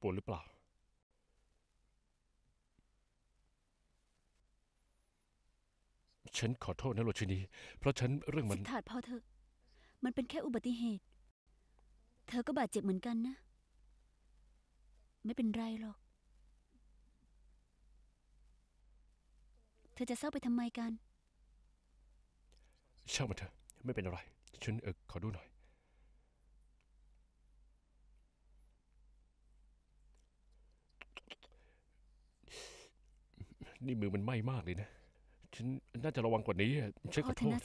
ปวดหรือเปล่า ฉันขอโทษนะโรชินี เพราะฉันเรื่องมันสิทธาดพอเธอ มันเป็นแค่อุบัติเหตุ เธอก็บาดเจ็บเหมือนกันนะ ไม่เป็นไรหรอก เธอจะเศร้าไปทำไมกัน เช่ามาเถอะไม่เป็นอะไร ฉันเออขอดูหน่อยนี่มือมันไหม้มากเลยนะ ฉันน่าจะระวังกว่านี้ฉันขอโทษนะ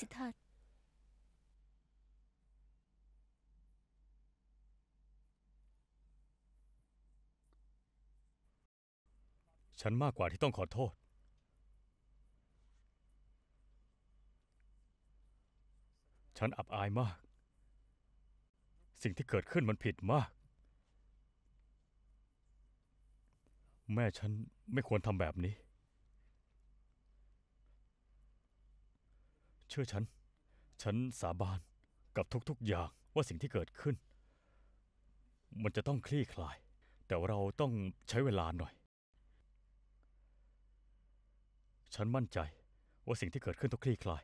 ฉันมากกว่าที่ต้องขอโทษ ฉันอับอายมาก สิ่งที่เกิดขึ้นมันผิดมาก แม่ฉันไม่ควรทำแบบนี้ชื่อฉัน ฉันสาบานกับทุก ๆ อย่างว่าสิ่งที่เกิดขึ้น มันจะต้องคลี่คลาย แต่เราต้องใช้เวลาหน่อย ฉันมั่นใจว่าสิ่งที่เกิดขึ้นต้องคลี่คลาย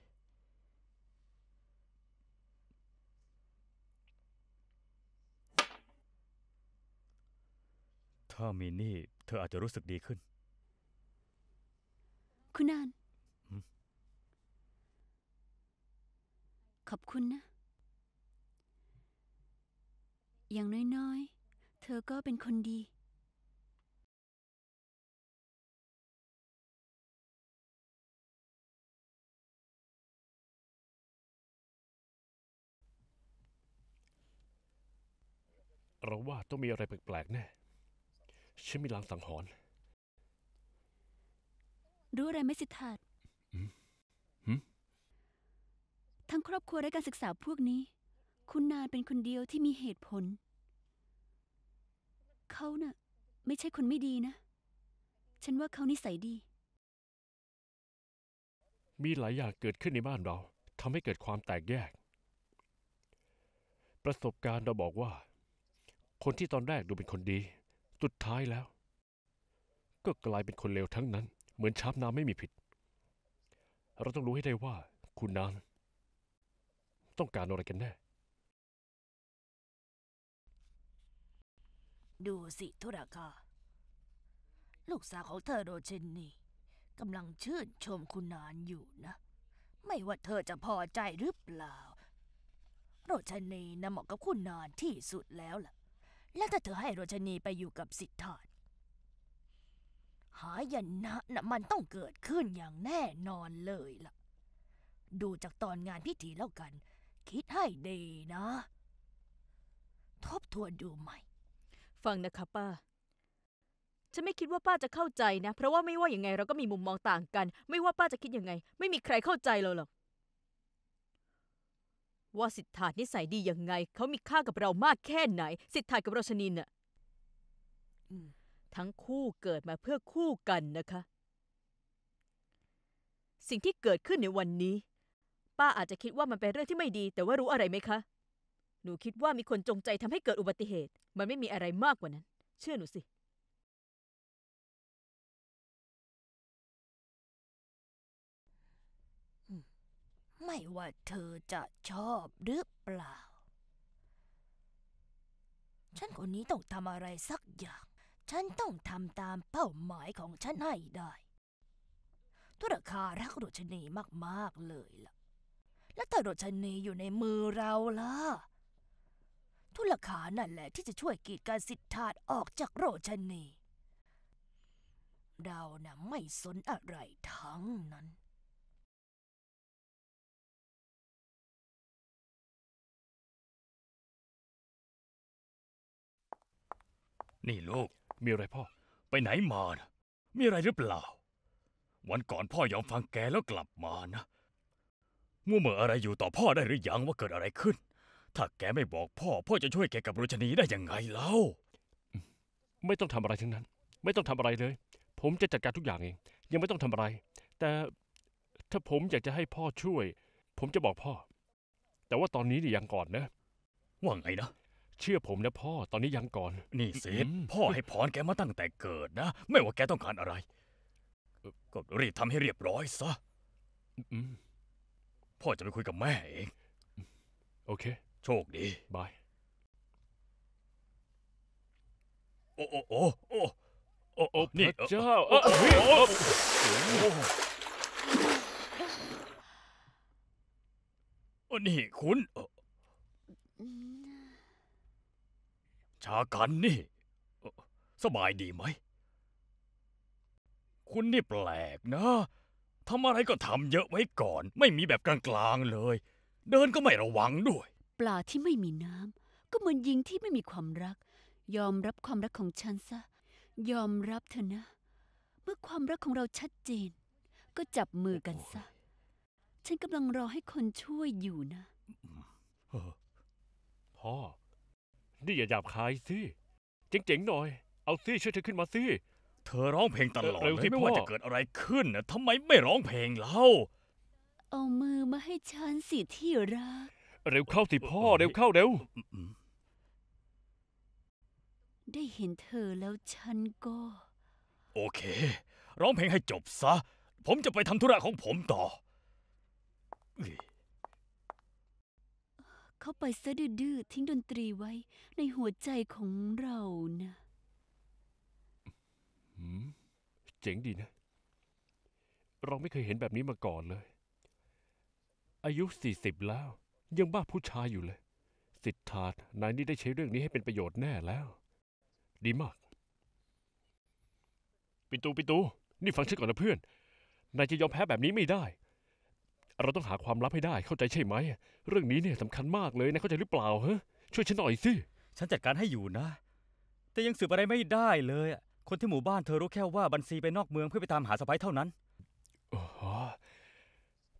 ถ้ามีนี่ เธออาจจะรู้สึกดีขึ้น คุณนานขอบคุณนะ อย่างน้อยๆ เธอก็เป็นคนดี เราว่าต้องมีอะไรแปลกๆแน่ฉันมีลางสังหรณ์รู้อะไรไหมสิทธาตทั้งครอบครัวและการศึกษาพวกนี้ คุณนานเป็นคนเดียวที่มีเหตุผล เขานะ่ะ ไม่ใช่คนไม่ดีนะ ฉันว่าเขานิสัยดี มีหลายอย่างเกิดขึ้นในบ้านเราทำให้เกิดความแตกแยก ประสบการณ์เราบอกว่า คนที่ตอนแรกดูเป็นคนดี สุดท้ายแล้ว ก็กลายเป็นคนเลวทั้งนั้น เหมือนชาบน้ำไม่มีผิด เราต้องรู้ให้ได้ว่าคุณนานต้องการอะไรกันแน่ ดูสิทุรกาลูกสาวของเธอโรเชนนี่กำลังชื่นชมคุณนานอยู่นะ ไม่ว่าเธอจะพอใจหรือเปล่า โรชนีนะเหมาะกับคุณนานที่สุดแล้วล่ะ แล้วถ้าเธอให้โรชนีไปอยู่กับสิทธาตหายันนะนะมันต้องเกิดขึ้นอย่างแน่นอนเลยล่ะ ดูจากตอนงานพิธีแล้วกันคิดให้ดีนะ ทบทวนดูใหม่ ฟังนะคะป้าฉันไม่คิดว่าป้าจะเข้าใจนะ เพราะว่าไม่ว่าอย่างไงเราก็มีมุมมองต่างกัน ไม่ว่าป้าจะคิดยังไง ไม่มีใครเข้าใจเราหรอก ว่าสิทธานิสัยดียังไง เขามีค่ากับเรามากแค่ไหน สิทธากับราชนินน่ะทั้งคู่เกิดมาเพื่อคู่กันนะคะ สิ่งที่เกิดขึ้นในวันนี้ป้าอาจจะคิดว่ามันเป็นเรื่องที่ไม่ดีแต่ว่ารู้อะไรไหมคะ หนูคิดว่ามีคนจงใจทำให้เกิดอุบัติเหตุ มันไม่มีอะไรมากกว่านั้น เชื่อหนูสิ ไม่ว่าเธอจะชอบหรือเปล่า ฉันคนนี้ต้องทำอะไรสักอย่าง ฉันต้องทำตามเป้าหมายของฉันให้ได้ตุรคารักโรชนีมากๆเลยล่ะและถ้ารชนีอยู่ในมือเราล่ะทุลขานั่นแหละที่จะช่วยกีดการสิทธาตออกจากโรชนี เรานะ่ะไม่สนอะไรทั้งนั้น นี่ลูก มีอะไรพ่อ ไปไหนมานะมีอะไรหรือเปล่า วันก่อนพ่อยอมฟังแกแล้วกลับมานะมัวเหม่ออะไรอยู่ต่อพ่อได้หรือยังว่าเกิดอะไรขึ้น ถ้าแกไม่บอกพ่อ พ่อจะช่วยแกกับรุชนีได้ยังไงเล่าไม่ต้องทำอะไรทั้งนั้น ไม่ต้องทำอะไรเลย ผมจะจัดการทุกอย่างเอง ยังไม่ต้องทำอะไร แต่ถ้าผมอยากจะให้พ่อช่วย ผมจะบอกพ่อ แต่ว่าตอนนี้นี่ยังก่อนนะว่าไงนะ เชื่อผมนะพ่อตอนนี้ยังก่อน นี่เซฟพ่อให้พรแกมาตั้งแต่เกิดนะไม่ว่าแกต้องการอะไรก็รีบทำให้เรียบร้อย ซะอืมพ่อจะไปคุยกับแม่เอง โอเค โชคดี บาย โอ้โอ้โอ้โอ้โอ้นี่เจ้าโออโอ้โอ้นี่คุณ ชากันนี่ สบายดีไหม คุณนี่แปลกนะทำอะไรก็ทำเยอะไว้ก่อน ไม่มีแบบกลางๆเลย เดินก็ไม่ระวังด้วย ปลาที่ไม่มีน้ำก็เหมือนยิงที่ไม่มีความรัก ยอมรับความรักของฉันซะ ยอมรับเถอะนะ เมื่อความรักของเราชัดเจน ก็จับมือกันซะฉันกำลังรอให้คนช่วยอยู่นะพ่อนี่อย่าหยาบคายสิเจ๋งๆหน่อย เอาสิช่วยเธอขึ้นมาสิเธอร้องเพลงตลอดเลยไม่ว่าจะเกิดอะไรขึ้นนะทำไมไม่ร้องเพลงเล่า เอามือมาให้ฉันสิที่รัก เร็วเข้าสิพ่อ เร็วเข้า เร็ว ได้เห็นเธอแล้วฉันก็ โอเค ร้องเพลงให้จบซะ ผมจะไปทำธุระของผมต่อ เขาไปซะดื้อๆทิ้งดนตรีไว้ ในหัวใจของเรานะืมเจ๋งดีนะ เราไม่เคยเห็นแบบนี้มาก่อนเลย อายุสี่สิบแล้ว ยังบ้าผู้ชายอยู่เลย สิทธาตนายนี่ได้ใช้เรื่องนี้ให้เป็นประโยชน์แน่แล้ว ดีมาก ปิตูปิตู นี่ฟังฉันก่อนนะเพื่อน นายจะยอมแพ้แบบนี้ไม่ได้ เราต้องหาความลับให้ได้เข้าใจใช่ไหม เรื่องนี้เนี่ยสำคัญมากเลยนะเข้าใจหรือเปล่าฮะช่วยฉันหน่อยสิ ฉันจัดการให้อยู่นะ แต่ยังสืบอะไรไม่ได้เลยอะคนที่หมู่บ้านเธอรู้แค่ว่า บัญชีไปนอกเมืองเพื่อไปตามหาสไปเท่านั้นอ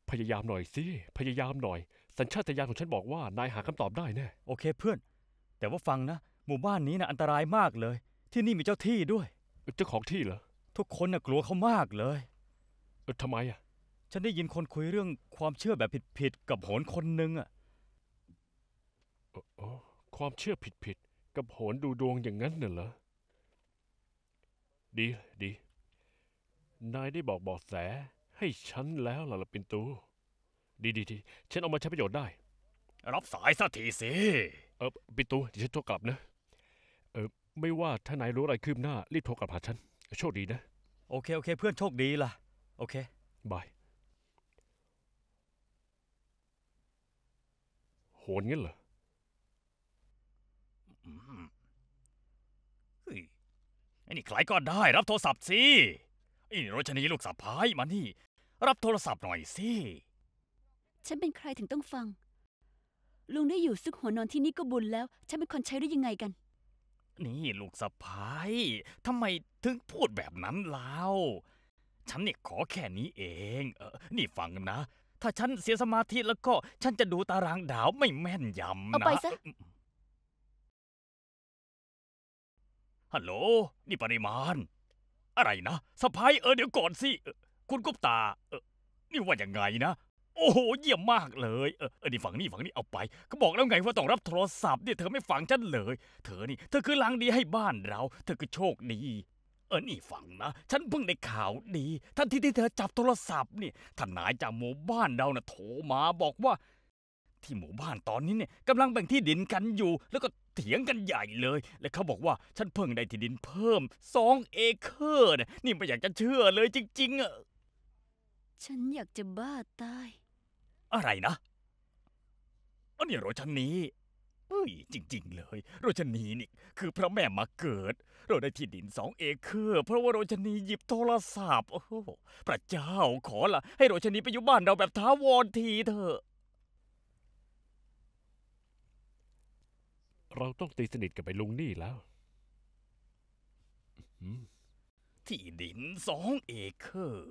พยายามหน่อยสิ พยายามหน่อย สัญชาตญาณของฉันบอกว่า นายหาคำตอบได้แน่โอเค เพื่อน แต่ว่าฟังนะหมู่บ้านนี้นะอันตรายมากเลย ที่นี่มีเจ้าที่ด้วยเจ้าของที่เหรอทุกคนนะ่ะกลัวเขามากเลยเทํทำไมอ่ะฉันได้ยินคนคุยเรื่องความเชื่อแบบผิดๆกับโหนคนหนึ่งอ่ะความเชื่อผิดๆกับโหนดูดวงอย่างนั้นน่ะเหรอดีดีนายได้บอกบอกแส ให้ฉันแล้วล่ะละปินตู ดีดีดีฉันเอามาใช้ประโยชน์ได้ รับสายสักทีสิเออปินตูเดี๋ยวฉันโทรกลับนะเออไม่ว่าถ้านายรู้อะไรคืบหน้า รีบโทรกลับหาฉัน โชคดีนะ โอเคโอเค เพื่อนโชคดีล่ะ โอเค บาย โหนงี้เหรออ้นี่ใครก็ได้รับโทรศัพท์สิ ไอ้รชนีลูกสะพ้ายมานี่ รับโทรศัพท์หน่อยสิ ฉันเป็นใครถึงต้องฟัง ลุงได้อยู่ซึกหัวนอนที่นี่ก็บุญแล้ว ฉันเป็นคนใช้ได้ยังไงกัน นี่ลูกสะพ้ายทำไมถึงพูดแบบนั้นเล่า ฉันเนี่ยขอแค่นี้เอง เออ นี่ฟังนะ ถ้าฉันเสียสมาธิแล้วก็ฉันจะดูตารางดาวไม่แม่นยำนะเอาไปซะฮัลโหล นี่ปริมาณ อะไรนะสะพายเออเดี๋ยวก่อนสิ คุณกุปตา เออนี่ว่าอย่างไงนะ โอ้โหเยี่ยมมากเลย เออเออนี่ฝั่งนี้ฝั่งนี้เอาไป ก็บอกแล้วไงว่าต้องรับโทรศัพท์เนี่ยเธอไม่ฟังฉันเลย เธอนี่ เธอคือลังดีให้บ้านเรา เธอคือโชคดี เออนี่ฟังนะ ฉันเพิ่งได้ข่าวดีทันทีที่เธอจับโทรศัพท์เนี่ยท่านายจากหมู่บ้านเรานะ่ะโทรมาบอกว่า ที่หมู่บ้านตอนนี้เนี่ยกำลังแบ่งที่ดินกันอยู่ แล้วก็เถียงกันใหญ่เลย และเขาบอกว่าฉันเพิ่งได้ที่ดินเพิ่มสองเอเคอร์นะนี่ไม่อยากจะเชื่อเลยจริงๆอ่ะฉันอยากจะบ้าตายอะไรนะอันนี้รถชันนี้เอ้ย จริง ๆ เลยโรชนีนี่คือพระแม่มาเกิด เราได้ที่ดินสองเอเคอร์เพราะว่าโรชนีหยิบโทรศัพท์ โอ้พระเจ้าขอละ ให้โรชนีไปอยู่บ้านเราแบบท้าวรทีเถอะเราต้องตีสนิทกับไอ้ลุงนี่แล้วที่ดินสองเอเคอร์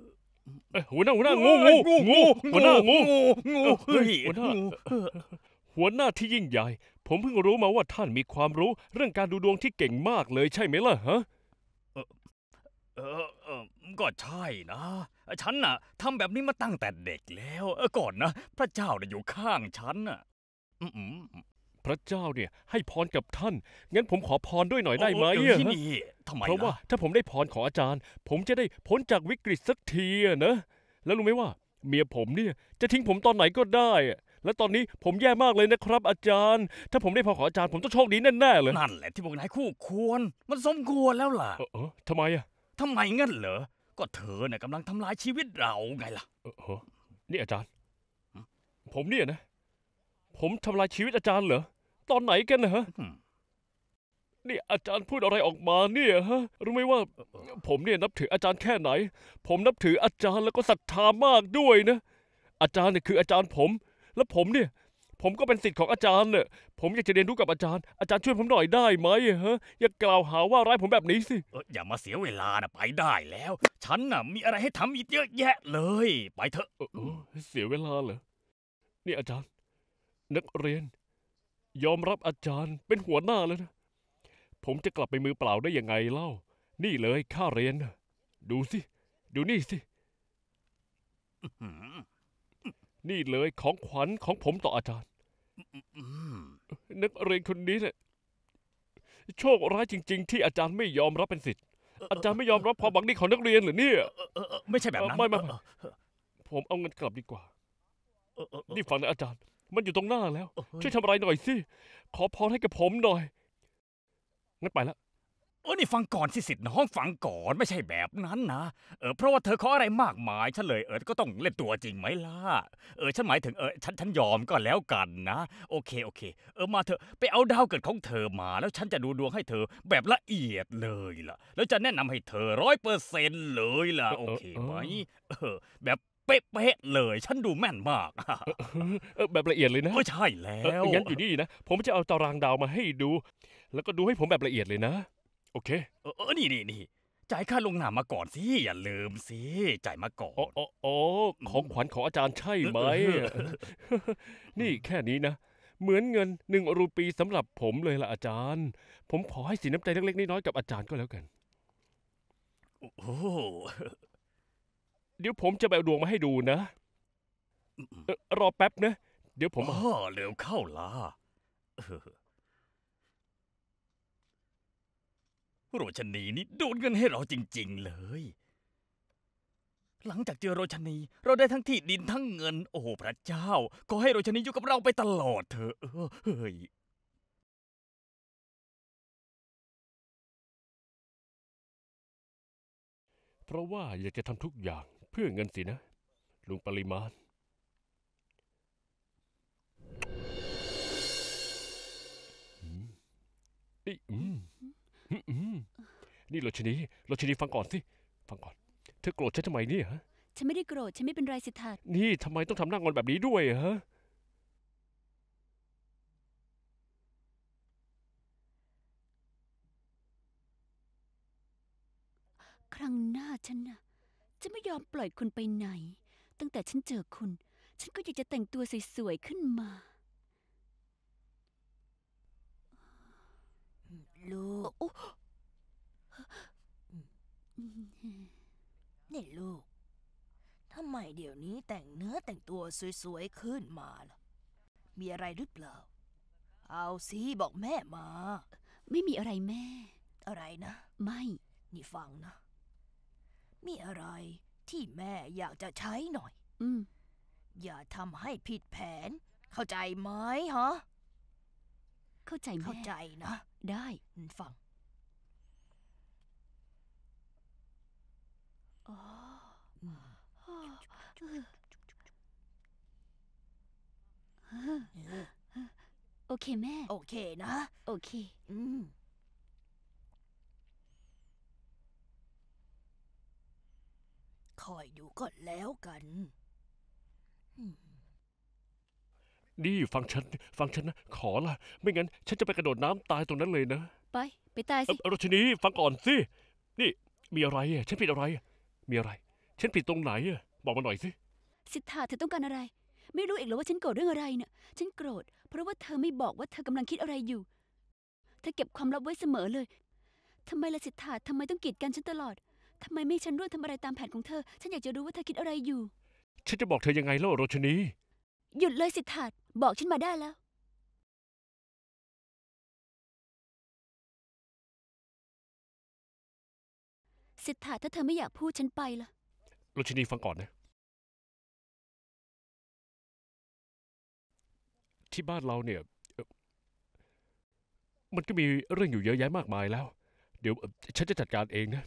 หัวหน้า หัวหน้างูงูงูหัวหน้างูงูเฮ้ยหัวหน้างูหัวหน้าที่ยิ่งใหญ่ ผมเพิ่งรู้มาว่าท่านมีความรู้เรื่องการดูดวงที่เก่งมากเลยใช่ไหมล่ะฮะเออเออก็ใช่นะฉันน่ะทำแบบนี้มาตั้งแต่เด็กแล้วก่อนนะพระเจ้าน่ะอยู่ข้างฉันน่ะอืมพระเจ้าเนี่ย ให้พรกับท่าน งั้นผมขอพรด้วยหน่อยได้ไหมที่นี่ทำไมเพราะว่าถ้าผมได้พรของอาจารย์ ผมจะได้พ้นจากวิกฤตสักทีนะ แล้วรู้ไหมว่า เมียผมเนี่ย จะทิ้งผมตอนไหนก็ได้ และตอนนี้ผมแย่มากเลยนะครับ อาจารย์ ถ้าผมได้พอขออาจารย์ผมต้องโชคดีแน่ๆเลย นั่นแหละที่พวกนายคู่ควร มันสมควรแล้วล่ะ เออเออทำไมอะทำไมงั้นเหรอ ก็เธอเนี่ยกำลังทำลายชีวิตเราไงล่ะ เออ นี่อาจารย์ ผมเนี่ยนะผมทำลายชีวิตอาจารย์เหรอ ตอนไหนกันนะฮะนี่อาจารย์พูดอะไรออกมาเนี่ย ฮะ รู้ไหมว่า ผมเนี่ยนับถืออาจารย์แค่ไหน ผมนับถืออาจารย์แล้วก็ศรัทธามากด้วยนะ อาจารย์เนี่ยคืออาจารย์ผม แล้วผมเนี่ย ผมก็เป็นสิทธิ์ของอาจารย์เนี่ยผมอยากจะเรียนรู้กับอาจารย์ อาจารย์ช่วยผมหน่อยได้ไหมฮะ อย่ากล่าวหาว่าร้ายผมแบบนี้สิ เอออย่ามาเสียเวลานะไปได้แล้ว ฉันน่ะมีอะไรให้ทำอีกเยอะแยะเลย ไปเถอะเสียเวลาเหรอนี่อาจารย์นักเรียนยอมรับอาจารย์เป็นหัวหน้าแล้วนะ ผมจะกลับไปมือเปล่าได้ยังไงเล่า นี่เลยค่าเรียนดูสิ ดูนี่สิ นี่เลยของขวัญของผมต่ออาจารย์ นักเรียนคนนี้เนี่ยโชคร้ายจริงๆที่อาจารย์ไม่ยอมรับเป็นสิทธิ์ อาจารย์ไม่ยอมรับความหวังนีของนักเรียนหรือเนี่ย ไม่ใช่แบบนั้นไม่ไม่ผมเอาเงินกลับดีกว่านี่ฟังนะอาจารย์มันอยู่ตรงหน้าแล้ว ช่วยทำอะไรหน่อยสิ ขอพรให้กับผมหน่อย งั้นไปแล้วเออนี่ฟังก่อนสิสิทธิ์น้องฟังก่อนไม่ใช่แบบนั้นนะ เออ เพราะว่าเธอขออะไรมากมายฉันเลย เออก็ต้องเล่นตัวจริงไหมล่ะ เออฉันหมายถึงเออฉันฉันยอมก็แล้วกันนะ โอเคโอเค เออมาเถอะไปเอาดาวเกิดของเธอมาแล้วฉันจะดูดวงให้เธอแบบละเอียดเลยล่ะ แล้วจะแนะนำให้เธอร้อยเปอร์เซ็นต์เลยล่ะโอเคไหมเออแบบเป๊ะเลย ฉันดูแม่นมากแบบละเอียดเลยนะใช่แล้วงั้นอยู่นี่นะ ผมจะเอาตารางดาวมาให้ดู แล้วก็ดูให้ผมแบบละเอียดเลยนะ โอเค เออนี่นี่นี่จ่ายค่าลงนามมาก่อนสิ อย่าลืมสิจ่ายมาก่อนอ๋ออของขวัญของอาจารย์ใช่ไหมนี่แค่นี้นะเหมือนเงินหนึ่งรูปีสำหรับผมเลยล่ะอาจารย์ ผมขอให้สินน้ำใจเล็กๆน้อยๆกับอาจารย์ก็แล้วกันโอ้เดี๋ยวผมจะไปเอาดวงมาให้ดูนะออรอแป๊บนะเดี๋ยวผมอ๋อเร็วเข้าล่ะโรชนีนี่ดูเงินให้เราจริงๆเลย หลังจากเจอโรชนี เราได้ทั้งที่ดินทั้งเงิน โอ้พระเจ้าก็ให้โรชนีอยู่กับเราไปตลอดเถอะเออเฮ้ยเพราะว่าอยากจะทำทุกอย่างเพื่อเงินสินะ ลุงปริมาณนี่นี่โรชนีโรชนีฟังก่อนสิ ฟังก่อน เธอโกรธฉันทำไมเนี่ยฮะ ฉันไม่ได้โกรธ ฉันไม่เป็นไรสิทธานี่ทำไมต้องทำหน้างอนแบบนี้ด้วยฮะฉันไม่ยอมปล่อยคุณไปไหน ตั้งแต่ฉันเจอคุณ ฉันก็อยากจะแต่งตัวสวยๆขึ้นมาลูกนี่ลูกทำไมเดี๋ยวนี้แต่งเนื้อแต่งตัวสวยๆขึ้นมาล่ะ มีอะไรหรือเปล่า เอาสิบอกแม่มา ไม่มีอะไรแม่ อะไรนะ ไม่นี่ฟังนะมีอะไรที่แม่อยากจะใช้หน่อย อืมอย่าทำให้ผิดแผน เข้าใจไหมฮะ เข้าใจแม่เข้าใจนะ ได้ ฟัง โอเคแม่ โอเคนะ โอเค อืมคอยดูก่อนแล้วกัน นี่ฟังฉัน ฟังฉันนะ ขอละไม่งั้น ฉันจะไปกระโดดน้ำตายตรงนั้นเลยนะ ไป ไปตายสิรชนีฟังก่อนสิ นี่ มีอะไรอ่ะฉันผิดอะไรอ่ะมีอะไร ฉันผิดตรงไหนอ่ะ บอกมาหน่อยสิ สิทธาเธอต้องการอะไร ไม่รู้อีกหรอว่าฉันโกรธเรื่องอะไรเนี่ย ฉันโกรธ เพราะว่าเธอไม่บอกว่าเธอกำลังคิดอะไรอยู่ เธอเก็บความลับไว้เสมอเลยทำไมละสิทธาทำไมต้องกีดกันฉันตลอดทำไมไม่ฉันร่วมทำอะไรตามแผนของเธอ ฉันอยากจะรู้ว่าเธอคิดอะไรอยู่ ฉันจะบอกเธอยังไงล่ะโรชนี หยุดเลยสิทธาตบอกฉันมาได้แล้ว สิทธาถ้าเธอไม่อยากพูดฉันไปละโรชนีฟังก่อนนะ ที่บ้านเราเนี่ย มันก็มีเรื่องอยู่เยอะแยะมากมายแล้ว เดี๋ยวฉันจะจัดการเองนะ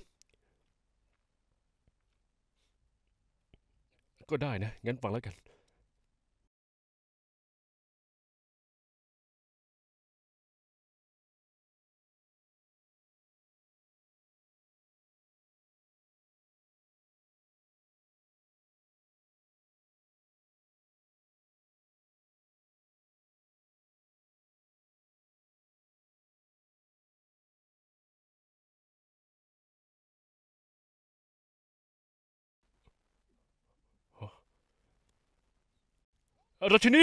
ก็ได้นะ งั้นฟังแล้วกันราชินี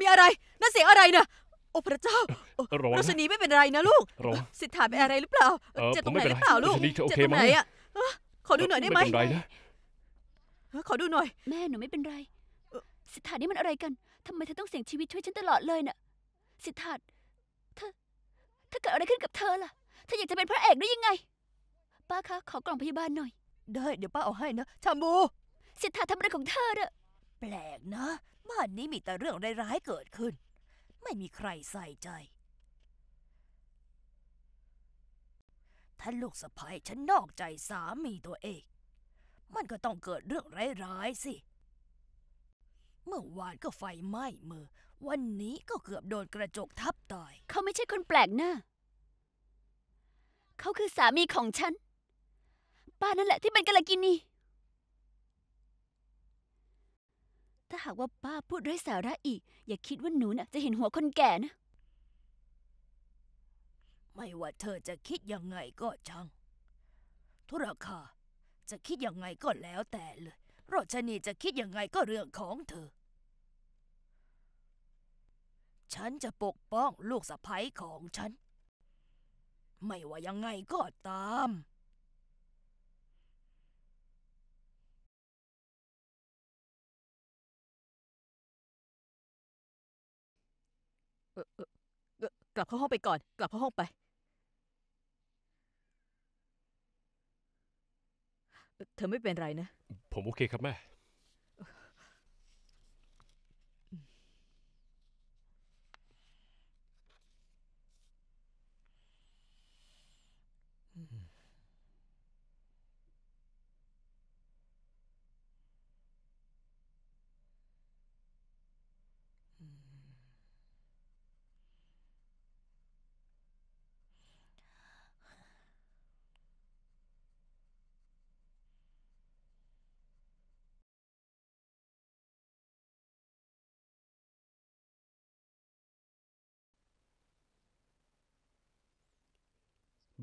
มีอะไรนั่นเสียงอะไรนะโอ้พระเจ้าระาชนีไม่เป็นไรนะ ลูก สิทธาเป็นอะไรหรือเปล่าเจ็บตรงไหนหรือเปล่าลูกเจ็บตรงไหนอ่ะขอดูหน่อยได้ไหมขอดูหน่อย แม่หนูไม่เป็นไร สิทธานี่มันอะไรกันทำไมเธอต้องเสี่ยงชีวิตช่วยฉันตลอดเลยน่ะ สิทธาถ้าเกิดอะไรขึ้นกับเธอล่ะเธออยากจะเป็นพระเอกได้ยังไง ป้าคะ ขอกล่องพยาบาลหน่อย ได้ เดี๋ยวป้าเอาให้นะชาบู สิทธาทำอะไรของเธอเด้อแปลกนะ บ้านนี้มีแต่เรื่องร้ายๆ เกิดขึ้น ไม่มีใครใส่ใจ ถ้าลูกสะใภ้ฉันนอกใจสามีตัวเอง มันก็ต้องเกิดเรื่อง ร้ายๆสิ เมื่อวานก็ไฟไหม้มือวันนี้ก็เกือบโดนกระจกทับต่อย เขาไม่ใช่คนแปลกหน้า เขาคือสามีของฉัน ป้านั่นแหละที่เป็นกะละกินีถ้าหากว่าป้าพูดไร้สาระอีก อย่าคิดว่าหนูน่ะจะเห็นหัวคนแก่นะ ไม่ว่าเธอจะคิดยังไงก็ช่าง ทุรคาจะคิดยังไงก็แล้วแต่เลยโรชนีจะคิดยังไงก็เรื่องของเธอฉันจะปกป้องลูกสะใภ้ของฉัน ไม่ว่ายังไงก็ตามเออเออกลับเข้าห้องไปก่อน กลับเข้าห้องไป เธอไม่เป็นไรนะ ผมโอเคครับแม่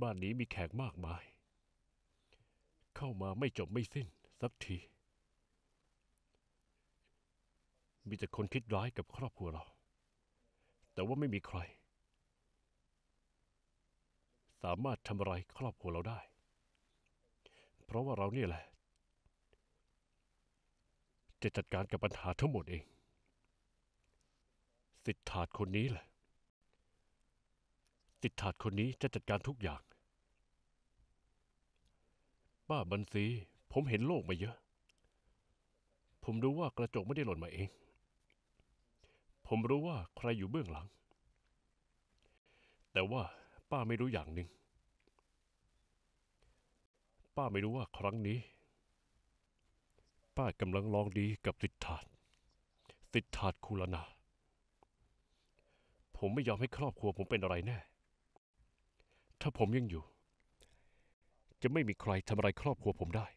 ้านนี้มีแขกมากมาย เข้ามาไม่จบไม่สิ้นสักที มีแต่คนคิดร้ายกับครอบครัวเรา แต่ว่าไม่มีใคร สามารถทำอะไรครอบครัวเราได้ เพราะว่าเราเนี่ยแหละจะจัดการกับปัญหาทั้งหมดเองสิทธาดคนนี้แหละสิทธาดคนนี้จะจัดการทุกอย่างป้าบันซีผมเห็นโลกมาเยอะ ผมรู้ว่ากระจกไม่ได้หล่นมาเอง ผมรู้ว่าใครอยู่เบื้องหลัง แต่ว่าป้าไม่รู้อย่างหนึ่งป้าไม่รู้ว่าครั้งนี้ ป้ากำลังลองดีกับสิทธาตสิทธาตคูลนาผมไม่ยอมให้ครอบครัวผมเป็นอะไรแน่ ถ้าผมยังอยู่จะไม่มีใครทำอะไรครอบครัวผมได้